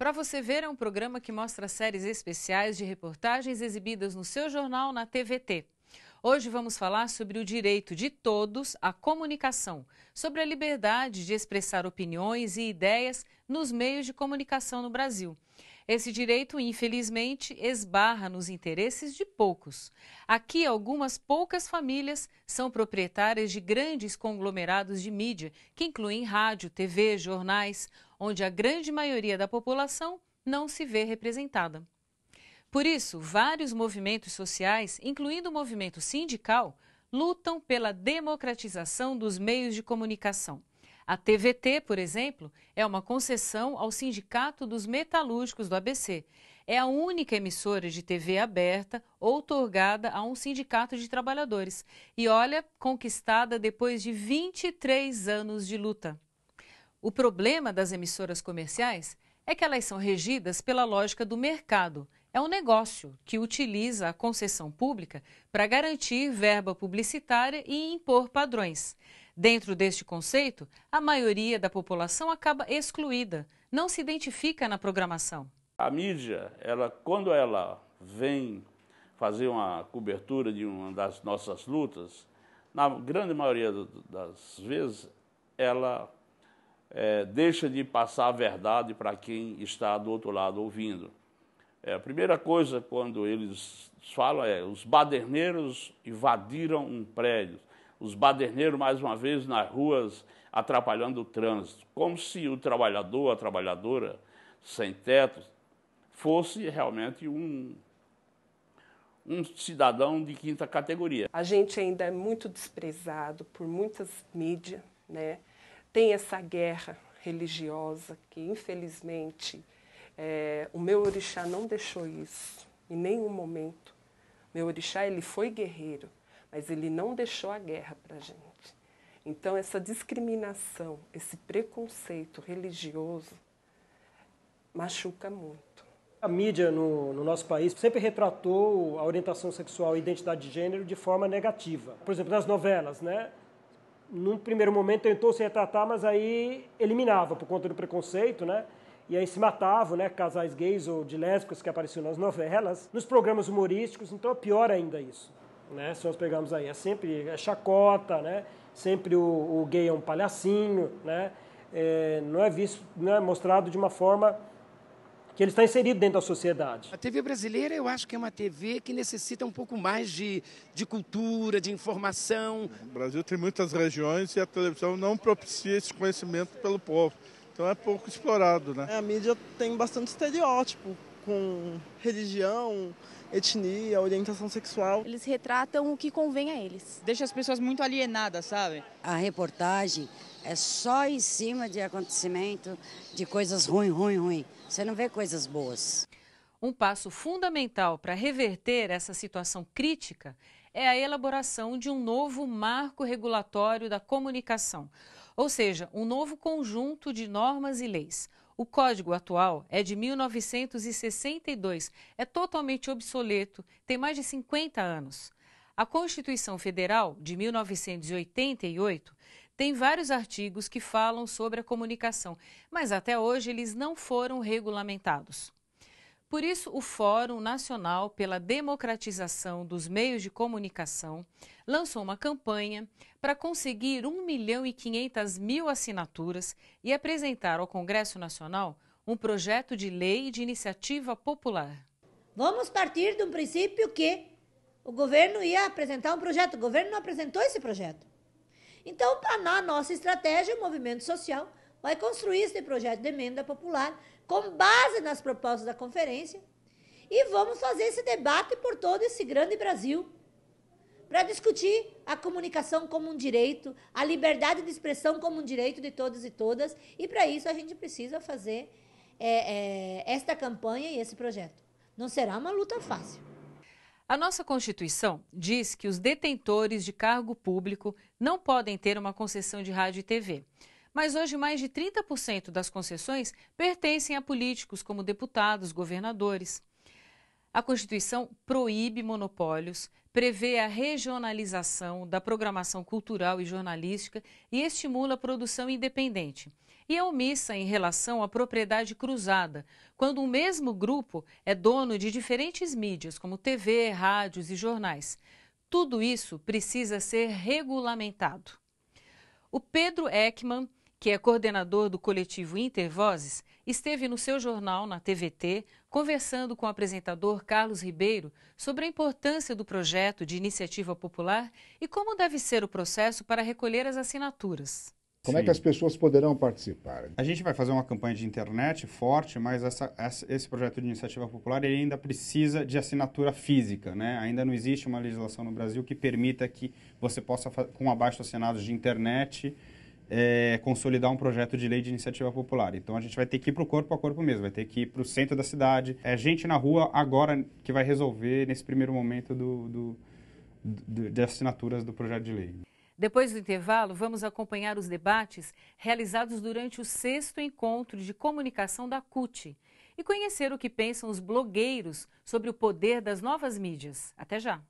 Para você ver, é um programa que mostra séries especiais de reportagens exibidas no seu jornal na TVT. Hoje vamos falar sobre o direito de todos à comunicação, sobre a liberdade de expressar opiniões e ideias nos meios de comunicação no Brasil. Esse direito, infelizmente, esbarra nos interesses de poucos. Aqui, algumas poucas famílias são proprietárias de grandes conglomerados de mídia, que incluem rádio, TV, jornais, onde a grande maioria da população não se vê representada. Por isso, vários movimentos sociais, incluindo o movimento sindical, lutam pela democratização dos meios de comunicação. A TVT, por exemplo, é uma concessão ao Sindicato dos Metalúrgicos do ABC. É a única emissora de TV aberta outorgada a um sindicato de trabalhadores. E olha, conquistada depois de 23 anos de luta. O problema das emissoras comerciais é que elas são regidas pela lógica do mercado. É um negócio que utiliza a concessão pública para garantir verba publicitária e impor padrões. Dentro deste conceito, a maioria da população acaba excluída, não se identifica na programação. A mídia, ela, quando ela vem fazer uma cobertura de uma das nossas lutas, na grande maioria das vezes, ela é, deixa de passar a verdade para quem está do outro lado ouvindo. É, a primeira coisa quando eles falam é: os baderneiros invadiram um prédio os baderneiros, mais uma vez, nas ruas, atrapalhando o trânsito, como se o trabalhador, a trabalhadora sem teto, fosse realmente um, um cidadão de quinta categoria. A gente ainda é muito desprezado por muitas mídias, né? Tem essa guerra religiosa que, infelizmente, é, o meu orixá não deixou isso em nenhum momento. Meu orixá ele foi guerreiro mas ele não deixou a guerra para a gente. Então, essa discriminação, esse preconceito religioso machuca muito. A mídia no, no, nosso país sempre retratou a orientação sexual e identidade de gênero de forma negativa. Por exemplo, nas novelas, né? Num primeiro momento tentou se retratar, mas aí eliminava por conta do preconceito, né? E aí se matavam, né? Casais gays ou de lésbicas que apareciam nas novelas, nos programas humorísticos, então é pior ainda isso né? Se nós pegamos aí, é sempre a é chacota, né? Sempre o, o gay é um palhacinho, né? É, não é visto, não é mostrado de uma forma que ele está inserido dentro da sociedade. A TV brasileira, eu acho que é uma TV que necessita um pouco mais de, de cultura, de informação. O Brasil tem muitas regiões e a televisão não propicia esse conhecimento pelo povo. Então é pouco explorado, né? É, a mídia tem bastante estereótipo com religião, etnia, orientação sexual. Eles retratam o que convém a eles. Deixa as pessoas muito alienadas, sabe? A reportagem é só em cima de acontecimento, de coisas ruim, ruim, ruim. Você não vê coisas boas. Um passo fundamental para reverter essa situação crítica é a elaboração de um novo marco regulatório da comunicação, ou seja, um novo conjunto de normas e leis. O código atual é de 1962, é totalmente obsoleto, tem mais de 50 anos. A Constituição Federal, de 1988, tem vários artigos que falam sobre a comunicação, mas até hoje eles não foram regulamentados. Por isso, o Fórum Nacional pela Democratização dos Meios de Comunicação lançou uma campanha para conseguir 1 milhão e 500 mil assinaturas e apresentar ao Congresso Nacional um projeto de lei de iniciativa popular. Vamos partir de um princípio que o governo ia apresentar um projeto, o governo não apresentou esse projeto. Então, para tá na nossa estratégia, o movimento social vai construir este projeto de emenda popular com base nas propostas da conferência e vamos fazer esse debate por todo esse grande Brasil para discutir a comunicação como um direito, a liberdade de expressão como um direito de todos e todas, e para isso a gente precisa fazer é, é, esta campanha e esse projeto. Não será uma luta fácil. A nossa Constituição diz que os detentores de cargo público não podem ter uma concessão de rádio e TV mas hoje mais de 30% das concessões pertencem a políticos como deputados, governadores. A Constituição proíbe monopólios, prevê a regionalização da programação cultural e jornalística e estimula a produção independente. E é omissa em relação à propriedade cruzada, quando o um mesmo grupo é dono de diferentes mídias, como TV, rádios e jornais. Tudo isso precisa ser regulamentado. O Pedro Ekman que é coordenador do coletivo Intervozes, esteve no seu jornal, na TVT, conversando com o apresentador Carlos Ribeiro sobre a importância do projeto de iniciativa popular e como deve ser o processo para recolher as assinaturas. Como Sim. é que as pessoas poderão participar? A gente vai fazer uma campanha de internet forte, mas essa, essa, esse projeto de iniciativa popular ainda precisa de assinatura física. Né? Ainda não existe uma legislação no Brasil que permita que você possa, com abaixo assinados de internet, é, consolidar um projeto de lei de iniciativa popular. Então a gente vai ter que ir para o corpo a corpo mesmo, vai ter que ir para o centro da cidade. É gente na rua agora que vai resolver nesse primeiro momento do, do, do, das assinaturas do projeto de lei. Depois do intervalo, vamos acompanhar os debates realizados durante o sexto encontro de comunicação da CUT e conhecer o que pensam os blogueiros sobre o poder das novas mídias. Até já!